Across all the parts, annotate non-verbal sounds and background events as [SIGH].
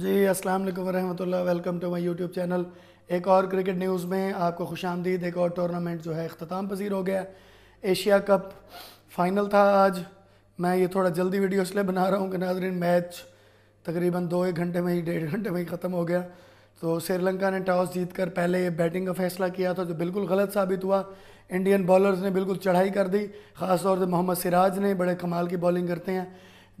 जी अस्सलाम वालेकुम रहमतुल्लाह welcome to my YouTube channel एक और क्रिकेट न्यूज़ में आपको खुश आमदीद एक और टूर्नामेंट जो है अख्ताम पसीर हो गया एशिया कप फाइनल था आज मैं ये थोड़ा जल्दी वीडियो इसलिए बना रहा हूँ कि नाजरीन मैच तकरीबन दो एक घंटे में ही डेढ़ घंटे में ही ख़त्म हो गया तो श्रीलंका ने टॉस जीत कर पहले बैटिंग का फैसला किया था जो बिल्कुल गलत साबित हुआ इंडियन बॉलर्स ने बिल्कुल चढ़ाई कर दी ख़ासतौर से मोहम्मद सिराज ने बड़े कमाल की बॉलिंग करते हैं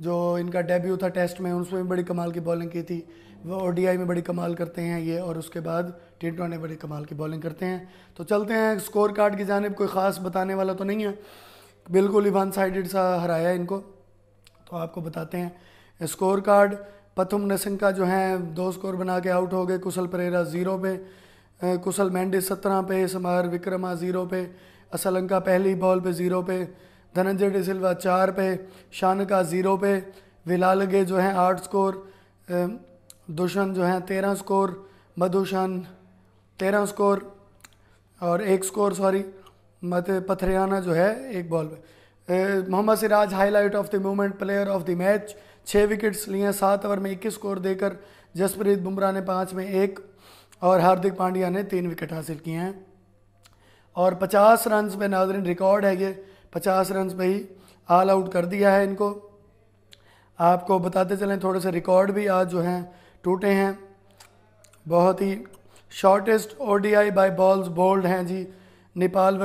जो इनका डेब्यू था टेस्ट में उसमें भी बड़ी कमाल की बॉलिंग की थी वो आई में बड़ी कमाल करते हैं ये और उसके बाद टी ट्वेंटी बड़ी कमाल की बॉलिंग करते हैं तो चलते हैं स्कोर कार्ड की जानब कोई ख़ास बताने वाला तो नहीं है बिल्कुल ही वन साइड सा हराया इनको तो आपको बताते हैं स्कोर कार्ड पथुम नसिंग का जो है दो स्कोर बना के आउट हो गए कुशल परेरा ज़ीरो पे कुशल मैंडिस सत्रह पे समार विक्रमा ज़ीरो पे असलंका पहली बॉल पे ज़ीरो पे धनंजय डिसिल्वा चार पे शान का ज़ीरो पे विलालगे जो हैं आठ स्कोर दुशन जो हैं तेरह स्कोर मधुशन तेरह स्कोर और एक स्कोर सॉरी मत पथरियाना जो है एक बॉल पे Mohammad Siraj highlight of the moment player of the match छः विकेट्स लिए सात ओवर में इक्कीस स्कोर देकर जसप्रीत बुमराह ने पाँच में एक और हार्दिक पांड्या ने तीन विकेट हासिल किए हैं और पचास रन पे नाजरीन रिकॉर्ड है ये पचास रन पे ही ऑल आउट कर दिया है इनको आपको बताते चलें थोड़े से रिकॉर्ड भी आज जो हैं टूटे हैं बहुत ही shortest I by balls bowled हैं जी नेपाल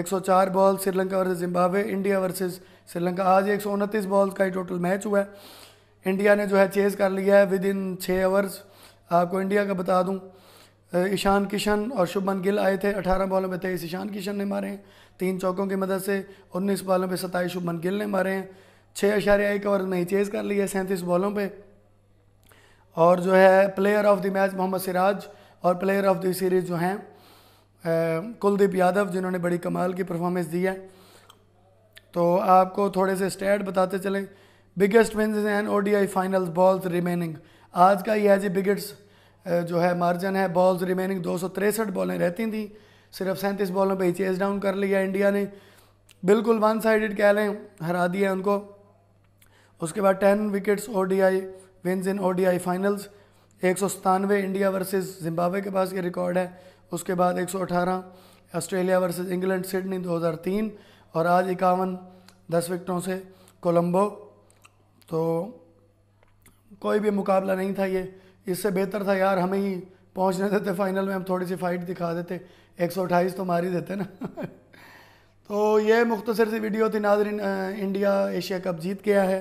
एक सौ चार ball Sri Lanka versus Zimbabwe India versus Sri Lanka आज एक बॉल का ही टोटल मैच हुआ है इंडिया ने जो है चेज कर लिया है विद इन छः आवर्स आपको इंडिया का बता दूँ ईशान किशन और शुभमन गिल आए थे 18 बॉलों में तेईस ईशान किशन ने मारे हैं तीन चौकों की मदद से 19 बॉलों पे सताईस शुभमन गिल ने मारे हैं छः अशार्य एक ओवर नहीं चेज कर लिए सैंतीस बॉलों पे और जो है player of the match Mohammad Siraj और प्लेयर ऑफ द सीरीज़ जो हैं कुलदीप यादव जिन्होंने बड़ी कमाल की परफॉर्मेंस दी है तो आपको थोड़े से स्टैट बताते चलें biggest wins and I finals balls remaining आज का ये है जी बिगेस्ट जो है मार्जिन है बॉल्स रिमेनिंग दो बॉलें रहती थी सिर्फ सैंतीस बॉलों पर ही चेज डाउन कर लिया इंडिया ने बिल्कुल वन साइडेड कह लें हरा दिया उनको उसके बाद ten wickets O D I wins in O D I finals एक सौ सतानवे इंडिया वर्सेस जिम्बाब्वे के पास ये रिकॉर्ड है उसके बाद एक सौ अठारह ऑस्ट्रेलिया वर्सेस इंग्लैंड सिडनी दो हज़ार तीन और आज इक्यावन दस विकटों से कोलंबो तो कोई भी मुकाबला नहीं था ये इससे बेहतर था यार हमें ही पहुंचने देते फाइनल में हम थोड़ी सी फाइट दिखा देते एक सौ अट्ठाईस तो मार ही देते ना [LAUGHS] तो ये मुख्तर सी वीडियो थी नाजरीन इंडिया एशिया कप जीत गया है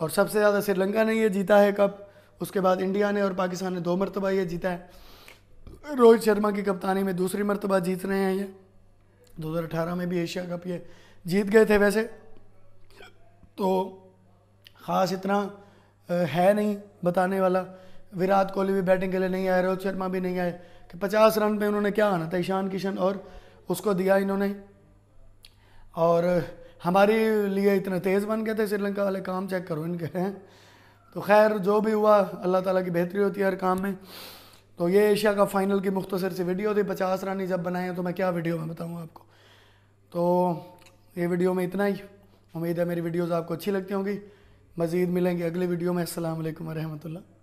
और सबसे ज़्यादा श्रीलंका ने ये जीता है कप उसके बाद इंडिया ने और पाकिस्तान ने दो मरतबा ये जीता है रोहित शर्मा की कप्तानी में दूसरी मरतबा जीत रहे हैं ये 2018 में भी एशिया कप ये जीत गए थे वैसे तो ख़ास इतना है नहीं बताने वाला विराट कोहली भी बैटिंग के लिए नहीं आए रोहित शर्मा भी नहीं आए कि पचास रन पे उन्होंने क्या आना था ईशान किशन और उसको दिया इन्होंने और हमारे लिए इतने तेज़ बन गए थे श्रीलंका वाले काम चेक करो इनके हैं तो खैर जो भी हुआ अल्लाह ताला की बेहतरी होती है हर काम में तो ये एशिया का फ़ाइनल की मुख्तसर सी वीडियो थी पचास रन ही जब बनाए तो मैं क्या वीडियो में बताऊँ आपको तो ये वीडियो में इतना ही उम्मीद है मेरी वीडियोज़ आपको अच्छी लगती होंगी मज़ीद मिलेंगे अगली वीडियो में असल वरहमल